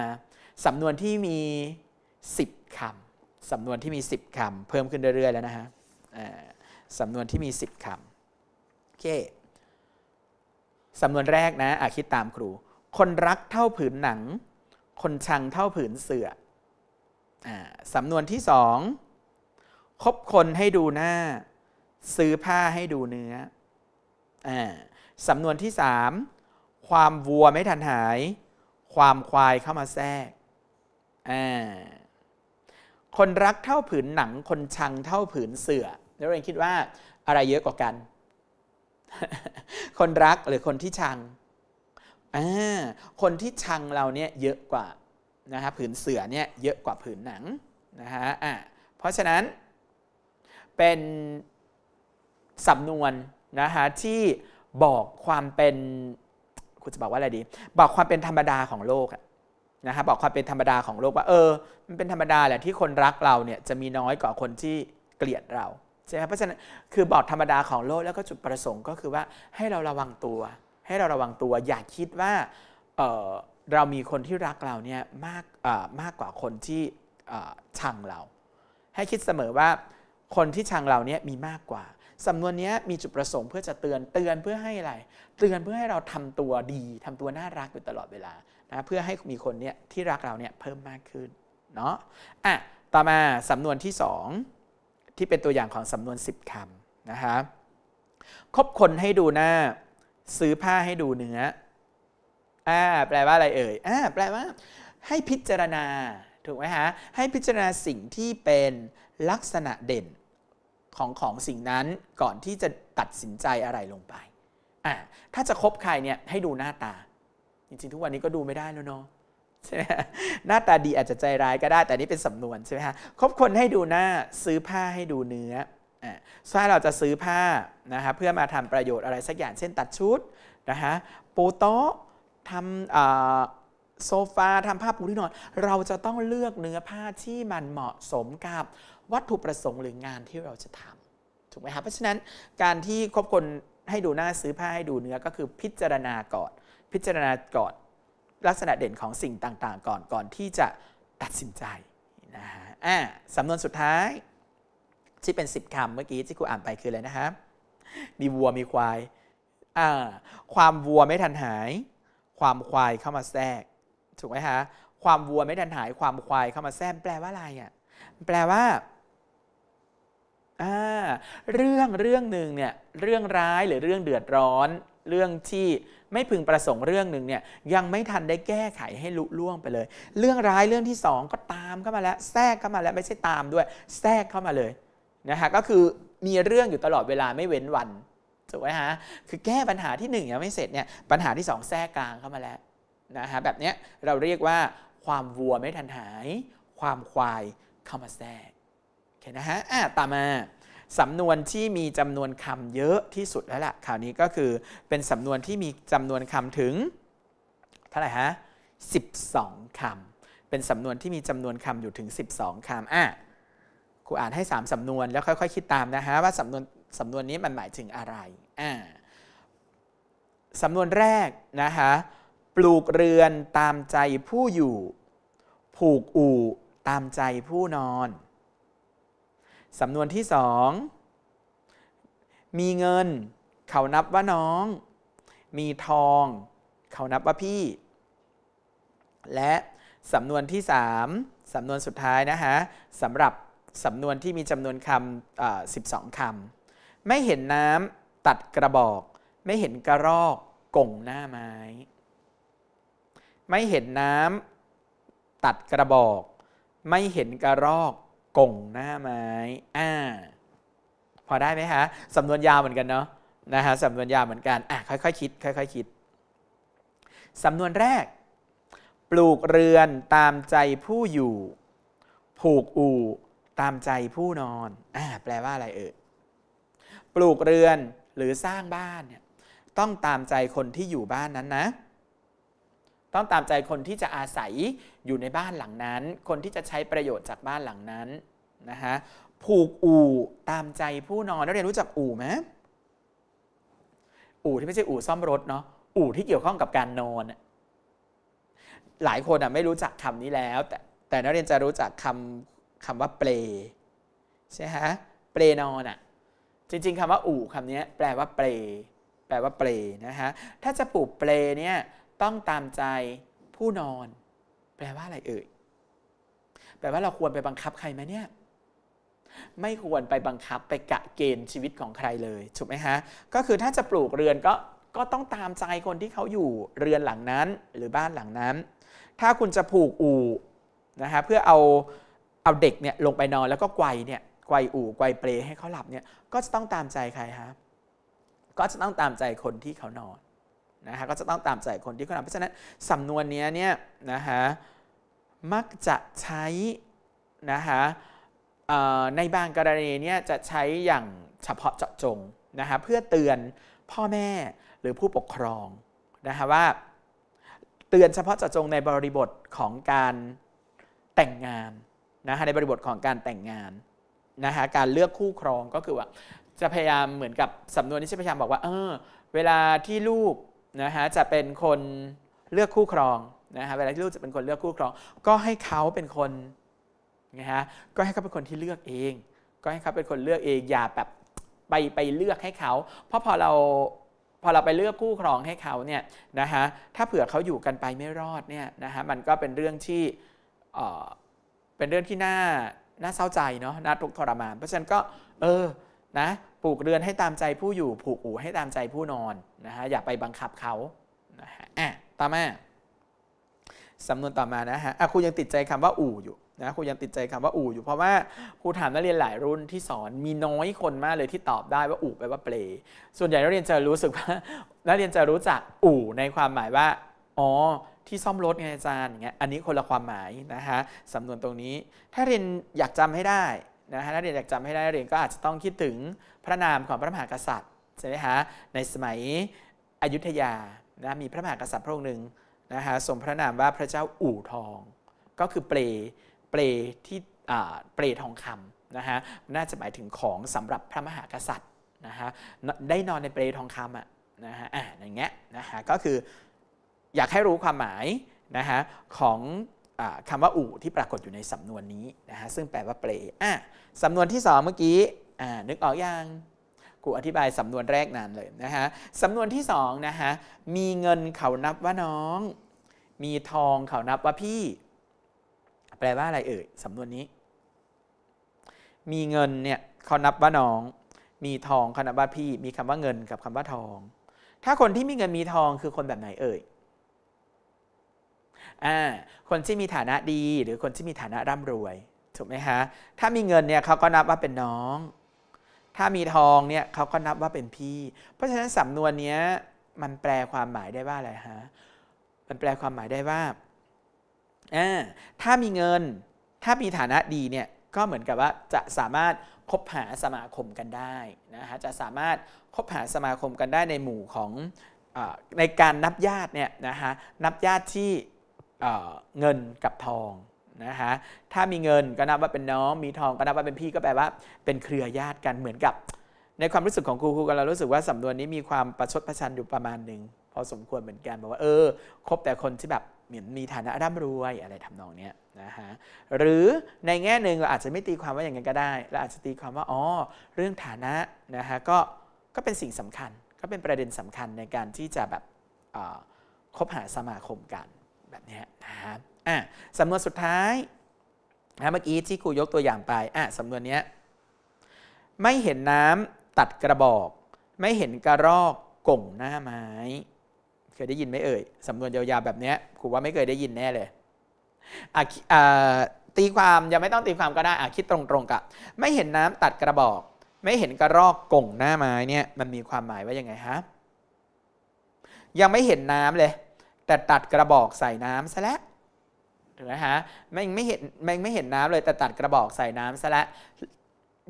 สำนวนที่มี 10คำสำนวนที่มี 10คำเพิ่มขึ้นเรื่อยๆแล้วนะฮะสำนวนที่มี10คำโอเคสำนวนแรกนะอาคิดตามครู คนรักเท่าผืนหนัง คนชังเท่าผืนเสืออ่สำนวนที่สอง คบคนให้ดูหน้า ซื้อผ้าให้ดูเนื้ออสำนวนที่สามความวัวไม่ทันหายความควายเข้ามาแทรก คนรักเท่าผืนหนัง คนชังเท่าผืนเสือนักเรียนคิดว่าอะไรเยอะกว่ากัน คนรักหรือคนที่ชัง คนที่ชังเราเนี่ยเยอะกว่านะฮะผืนเสือเนี่ยเยอะกว่าผืนหนังนะฮะะเพราะฉะนั้นเป็น สำนวนนะฮะที่บอกความเป็นคุณจะบอกว่าอะไรดีบอกความเป็นธรรมดาของโลกนะครับบอกความเป็นธรรมดาของโลกว่าเออมันเป็นธรรมดาแหละที่คนรักเราเนี่ยจะมีน้อยกว่าคนที่เกลียดเราใช่ไหมเพราะฉะนั้นคือบอกธรรมดาของโลกแล้วก็จุดประสงค์ก็คือว่าให้เราระวังตัว ให้เราระวังตัวอย่าคิดว่าเออเรามีคนที่รักเราเนี่ยมากมากกว่าคนที่ชังเรา ให้คิดเสมอว่าคนที่ชังเราเนี่ยมีมากกว่าสำนวนนี้มีจุดประสงค์เพื่อจะเตือนเตือนเพื่อให้อะไร เตือนเพื่อให้เราทำตัวดี ทำตัวน่ารักอยู่ตลอดเวลานะเพื่อให้มีคนเนี่ยที่ รักเรา เนี่ย เพิ่มมากขึ้น เนาะอ่ะต่อมาสำนวน ที่ 2 ที่เป็นตัวอย่างของสำนวน 10คำนะคะคบคนให้ดูหน้า ซื้อผ้าให้ดูเนื้ออ่าแปลว่า อะไรเอ่ยอ่าแปลว่า ให้พิจารณาถูกไหมฮะ ให้พิจารณาสิ่งที่เป็นลักษณะเด่นของของสิ่งนั้นก่อนที่จะตัดสินใจอะไรลงไปอ่าถ้าจะคบใครเนี่ยให้ดูหน้าตา จริงๆ ทุกวันนี้ก็ดูไม่ได้แล้วเนาะใช่ไหมหน้าตาดีอาจจะใจร้ายก็ได้ แต่นี่เป็นสำนวนใช่ไหมฮะ คบคนให้ดูหน้าซื้อผ้าให้ดูเนื้ออ่าถ้าเราจะซื้อผ้านะคะเพื่อมาทำประโยชน์อะไรสักอย่างเช่น ตัดชุดนะคะปูโต๊ะทำโซฟาทำผ้าปูที่นอนเราจะต้องเลือกเนื้อผ้าที่มันเหมาะสมกับวัตถุประสงค์หรืองานที่เราจะทำถูกไหมครับเพราะฉะนั้นการที่คบคนให้ดูหน้าซื้อผ้าให้ดูเนื้อก็คือพิจารณาก่อน พิจารณาก่อนลักษณะเด่นของสิ่งต่างๆ ก่อนก่อนที่จะตัดสินใจนะฮะอ่าสำนวนสุดท้าย ที่เป็น 10คำเมื่อกี้ที่ครูอ่านไปคืออะไรนะครับมีวัวมีควายอ่าความวัวไม่ทันหาย ความควายเข้ามาแทรกถูกไหมฮะความวัวไม่ทันหาย ความควายเข้ามาแทรก แปลว่าอะไรอ่ะแปลว่าเรื่องเรื่องหนึ่งเนี่ยเรื่องร้ายหรือเรื่องเดือดร้อน เรื่องที่ไม่พึงประสงค์เรื่องหนึ่งเนี่ยยังไม่ทันได้แก้ไขให้ลุล่วงไปเลย เรื่องร้ายเรื่องที่สองก็ตามเข้ามาแล้วแทรกเข้ามาแล้วไม่ใช่ตามด้วย แทรกเข้ามาเลยนะฮะก็คือมีเรื่องอยู่ตลอดเวลาไม่เว้นวันถูกไหมฮะคือแก้ปัญหาที่ 1 ยังไม่เสร็จเนี่ยปัญหาที่ 2 แทรกกลางเข้ามาแล้วนะฮะแบบเนี้ยเราเรียกว่าความวัวไม่ทันหาย ความควายเข้ามาแทรกคนะฮะะต่อมาสำนวนที่มีจำนวนคำเยอะที่สุดแล้วล่ะข่าวนี้ ก็คือเป็นสำนวนที่มีจำนวนคำถึงเท่าไหร่ฮะ12คำเป็นสำนวนที่มีจำนวนคำอยู่ถึง 12 คำอ่ะครูอ่านให้ 3สำนวนแล้วค่อยๆคคิดตามนะฮะว่าสำนวนสำนวนนี้มันหมายถึงอะไรอ่าสำนวนแรกนะฮะปลูกเรือนตามใจผู้อยู่ ผูกอู่ตามใจผู้นอนสำนวนที่สองมีเงินเขานับว่าน้อง มีทองเขานับว่าพี่ และสำนวนที่สามสำนวนสุดท้ายนะฮะสำหรับสำนวนที่มีจำนวนคำสิบสองคำไม่เห็นน้ำตัดกระบอก ไม่เห็นกระรอกก่งหน้าไม้ ไม่เห็นน้ำตัดกระบอก ไม่เห็นกระรอกกงหน้าไม้อ่าพอได้ไหมฮะสำนวนยาวเหมือนกันเนาะนะฮะสำนวนยาวเหมือนกันอ่ะค่อยๆคคิดค่อยๆคคิดสำนวนแรก ปลูกเรือนตามใจผู้อยู่ ผูกอู่ตามใจผู้นอนอ่าแปลว่าอะไรเอ่ยปลูกเรือน หรือสร้างบ้านเนี่ยต้องตามใจคนที่อยู่บ้านนั้นนะต้องตามใจคนที่จะอาศัยอยู่ในบ้านหลังนั้น คนที่จะใช้ประโยชน์จากบ้านหลังนั้นนะฮะ ผูกอู่ตามใจผู้นอน นักเรียนรู้จักอู่ไหมอู่ที่ไม่ใช่อู่ซ่อมรถเนาะ อู่ที่เกี่ยวข้องกับการนอน หลายคนอ่ะไม่รู้จักคำนี้แล้ว แต่แต่นักเรียนจะรู้จักคำคำว่าเปลใช่ฮะ เปลนอนอ่ะ จริงๆคำว่าอู่คำนี้แปลว่าเปลแปลว่าเปลนะฮะ ถ้าจะปลูกเปลเนี่ยต้องตามใจผู้นอน แปลว่าอะไรเอ่ยแปลว่าเราควรไปบังคับใครไหมเนี่ยไม่ควรไปบังคับไปกะเกณฑ์ชีวิตของใครเลยถูกไหมฮะก็คือถ้าจะปลูกเรือนก็ก็ต้องตามใจคนที่เขาอยู่เรือนหลังนั้น หรือบ้านหลังนั้น ถ้าคุณจะผูกอู่นะฮะเพื่อเอาเอาเด็กเนี่ยลงไปนอนแล้วก็ไกวเนี่ยไกวอู่ไกวเปลให้เขาหลับเนี่ยก็จะต้องตามใจใครฮะก็จะต้องตามใจคนที่เขานอนนะฮะก็จะต้องตามใจคนที่เขาทำเพราะฉะนั้นสำนวนนี้เนี่ยนะฮะมักจะใช้นะฮะในบางกรณีเนี่ยจะใช้อย่างเฉพาะเจาะจงนะฮะเพื่อเตือนพ่อแม่หรือผู้ปกครองนะฮะว่า เตือนเฉพาะเจาะจงในบริบทของการแต่งงานนะฮะในบริบทของการแต่งงานนะฮะการเลือกคู่ครองก็คือว่าจะพยายามเหมือนกับสำนวนที่จะพยายามบอกว่าเออเวลาที่ลูกนะฮะจะเป็นคนเลือกคู่ครองนะฮะเวลาที่ลูกจะเป็นคนเลือกคู่ครอง ก็ให้เขาเป็นคนนะฮะก็ให้เขาเป็นคนที่เลือกเอง ก็ให้เขาเป็นคนเลือกเองอย่าแบบไปไปเลือกให้เขาเพราะพอเราพอเราไปเลือกคู่ครองให้เขาเนี่ยนะฮะถ้าเผื่อเขาอยู่กันไปไม่รอดเนี่ยนะฮะมันก็เป็นเรื่องที่เเป็นเรื่องที่น่าน่าเศร้าใจเนาะน่าทุกข์ทรมานเพราะฉะนั้นก็เออนะผลูกเรือนให้ตามใจผู้อยู่ผูกอู่ให้ตามใจผู้นอนนะฮะอย่าไปบังคับเขานะฮะอ่ะต่อมาสำนวนต่อมานะฮะอ่ะครูยังติดใจคำว่า อู่อยู่นะครูยังติดใจคำว่าอู่อยู่ เพราะว่าครูถามนักเรียนหลายรุ่นที่สอนมีน้อยคนมากเลยที่ตอบได้ว่าอู่แปลว่าเปลส่วนใหญ่นักเรียนจะรู้สึกว่านักเรียนจะรู้จักอู่ในความหมายว่าอ๋อที่ซ่อมรถไงอาจารย์อย่างเงี้ยอันนี้คนละความหมายนะฮะสำนวนตรงนี้ ถ้าเรียนอยากจำให้ได้นะฮะนักเรียนอยากจำให้ได้นักเรียนก็อาจจะต้องคิดถึงพระนามของพระมหากษัตริย์ใช่ไหมฮะในสมัยอยุธยานะมีพระมหากษัตริย์พระองค์หนึ่งนะฮะทรงพระนามว่าพระเจ้าอู่ทอง ก็คือเป์เป์ที่เป์ทองคำนะฮะน่าจะหมายถึงของสำหรับพระมหากษัตริย์นะฮะได้นอนในเป์ทองคำอ่ะนะฮะอ่ะอย่างเงี้ยนะฮะก็คืออยากให้รู้ความหมายนะฮะของคำว่าอู่ที่ปรากฏอยู่ใน สำนวนนี้นะฮะซึ่งแปลว่าเปลอ่ะสำนวนที่2เมื่อกี้อ่านึกออกอยังกูอธิบายสำนวนแรกนานเลยนะฮะสำนวนที่2นะฮะมีเงินเขานับว่าน้อง มีทองเขานับว่าพี่ แปลว่าอะไรเอ่ยสำนวนนี้ มีเงินเนี่ยเขานับว่าน้อง มีทองเขานับว่าพี่ มีคำว่าเงินกับคำว่าทอง ถ้าคนที่มีเงินมีทองคือคนแบบไหนเอ่ยอ่า คนที่มีฐานะดี หรือคนที่มีฐานะร่ำรวยถูกไหมฮะถ้ามีเงินเนี่ยเขาก็นับว่าเป็นน้อง ถ้ามีทองเนี่ยเขาก็นับว่าเป็นพี่ เพราะฉะนั้นสำนวนนี้มันแปลความหมายได้ว่าอะไรฮะมันแปลความหมายได้ว่าอ่า ถ้ามีเงินถ้ามีฐานะดีเนี่ยก็เหมือนกับว่าจะสามารถคบหาสมาคมกันได้นะฮะจะสามารถคบหาสมาคมกันได้ในหมู่ของอในการนับญาติเนี่ยนะฮะนับญาติที่เงินกับทองนะฮะ ถ้ามีเงินก็นับว่าเป็นน้อง มีทองก็นับว่าเป็นพี่ก็แปลว่าเป็นเครือญาติกันเหมือนกับในความรู้สึกของครูครูกันเรารู้สึกว่าสำนวนนี้มีความประชดประชันอยู่ประมาณหนึ่งพอสมควรเหมือนกันบอกว่าเออคบแต่คนที่แบบเหมือนมีฐานะร่ำรวยอะไรทำนองเนี้ยนะฮะหรือในแง่หนึ่งเราอาจจะไม่ตีความว่าอย่างนั้นก็ได้เราอาจจะตีความว่าอ๋อเรื่องฐานะนะฮะก็ก็เป็นสิ่งสำคัญก็เป็นประเด็นสำคัญในการที่จะแบบคบหาสมาคมกันแบบนี้นะครับอ่ะสำนวนสุดท้ายนะเมื่อกี้ที่ครูยกตัวอย่างไปอ่ะสำนวนนี้ไม่เห็นน้ำตัดกระบอก ไม่เห็นกระรอกก่งหน้าไม้เคยได้ยินไหมเอ่ยสำนวนยาวๆแบบนี้ครูว่าไม่เคยได้ยินแน่เลยตีความยังไม่ต้องตีความก็ได้คิดตรงๆกับไม่เห็นน้ำตัดกระบอก ไม่เห็นกระรอกก่งหน้าไม้เนี่ยมันมีความหมายว่ายังไงฮะยังไม่เห็นน้ำเลยแต่ตัดกระบอกใส่น้ำซะแล้วถูกไหมฮะมันไม่เห็นมันไม่เห็นน้ำเลยแต่ตัดกระบอกใส่น้ำซะแล้ว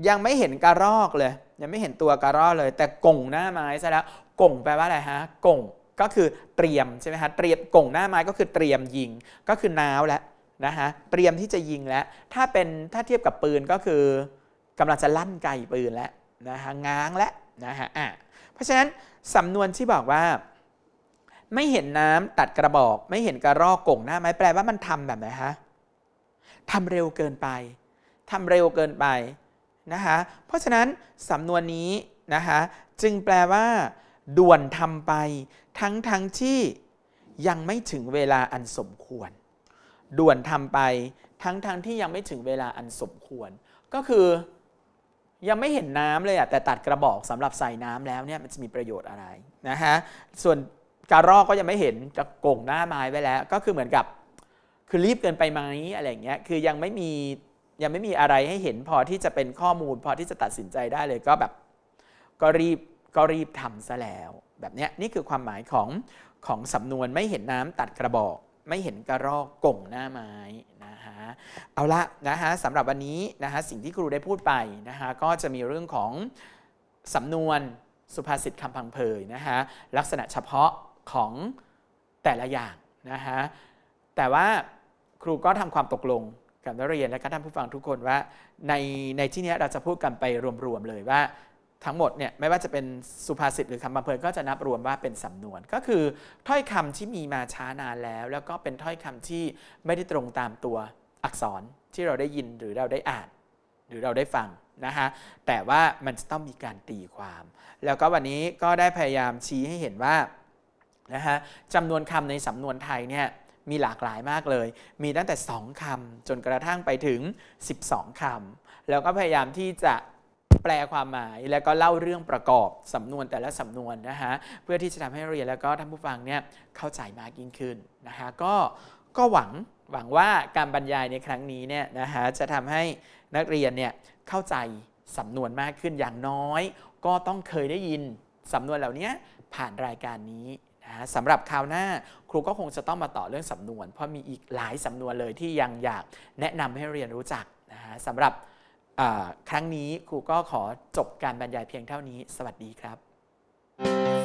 ยังไม่เห็นกระรอกเลยยังไม่เห็นตัวกระรอกเลยแต่ก่งหน้าไม้ซะแล้วก่งแปลว่าอะไรฮะก่งก็คือเตรียมใช่ไหมฮะเตรียมก่งหน้าไม้ก็คือเตรียมยิงก็คือน้าวแล้วนะฮะเตรียมที่จะยิงแล้วถ้าเป็นถ้าเทียบกับปืนก็คือ กำลังจะลั่นไกปืนแล้วนะฮะง้างแล้วนะฮะอ่ะเพราะฉะนั้นสำนวนที่บอกว่าไม่เห็นน้ำตัดกระบอกไม่เห็นกระรอกก่งหน้าไม้แปลว่ามันทำแบบไหนฮะทำเร็วเกินไป ทำเร็วเกินไปนะคะเพราะฉะนั้นสำนวนนี้นะคะจึงแปลว่า ด่วนทำไป ทั้งทั้งที่ ยังไม่ถึงเวลาอันสมควร ด่วนทำไปทั้งทั้งที่ยังไม่ถึงเวลาอันสมควรก็คือยังไม่เห็นน้ำเลยอะแต่ตัดกระบอกสำหรับใส่น้ำแล้วเนี่ยมันจะมีประโยชน์อะไรนะฮะส่วนการรอกก็ยังไม่เห็นจะโก่งหน้าไม้ไว้แล้วก็คือเหมือนกับคือรีบเกินไปไหมอะไรอย่างเงี้ยคือยังไม่มียังไม่มีอะไรให้เห็นพอที่จะเป็นข้อมูลพอที่จะตัดสินใจได้เลยก็แบบก็รีบก็รีบทำซะแล้วแบบเนี้ยนี่คือความหมายของของสำนวนไม่เห็นน้ำตัดกระบอก ไม่เห็นกระรอกก่งหน้าไม้นะฮะเอาละนะฮะสำหรับวันนี้นะฮะสิ่งที่ครูได้พูดไปนะฮะก็จะมีเรื่องของ สำนวนสุภาษิตคำพังเพยนะฮะลักษณะเฉพาะของแต่ละอย่างนะฮะ แต่ว่าครูก็ทำความตกลงกับนักเรียนและก็ท่านผู้ฟังทุกคนว่าในในที่นี้เราจะพูดกันไปรวมๆเลยว่าทั้งหมดเนี่ยไม่ว่าจะเป็นสุภาษิตหรือคำบงเพิญก็จะนับรวมว่าเป็นสำนวน ก็คือถ้อยคำที่มีมาช้านานแล้ว แล้วก็เป็นถ้อยคำที่ไม่ได้ตรงตามตัวอักษรที่เราได้ยินหรือเราได้อ่าน หรือเราได้ฟังนะฮะแต่ว่ามันจะต้องมีการตีความ แล้วก็วันนี้ก็ได้พยายามชี้ให้เห็นว่านะฮะจำนวนคำในสำนวนไทยเนี่ยมีหลากหลายมากเลย มีตั้งแต่ 2 คำจนกระทั่งไปถึง 12 คำ แล้วก็พยายามที่จะแปลความหมาย แล้วก็เล่าเรื่องประกอบสำนวนแต่ละสำนวนนะฮะเพื่อที่จะทำให้เรียนแล้วก็ท่านผู้ฟังเนี่ยเข้าใจมากยิ่งขึ้นนะฮะก็ก็หวังหวังว่าการบรรยายในครั้งนี้เนี่ยนะฮะจะทำให้นักเรียนเนี่ยเข้าใจสำนวนมากขึ้นอย่างน้อย ก็ต้องเคยได้ยินสำนวนเหล่านี้ผ่านรายการนี้ะสำหรับคราวหน้า ครูก็คงจะต้องมาต่อเรื่องสำนวน เพราะมีอีกหลายสำนวนเลยที่ยังอยากแนะนำให้เรียนรู้จักนะฮะสำหรับครั้งนี้ครูก็ขอจบการบรรยายเพียงเท่านี้ สวัสดีครับ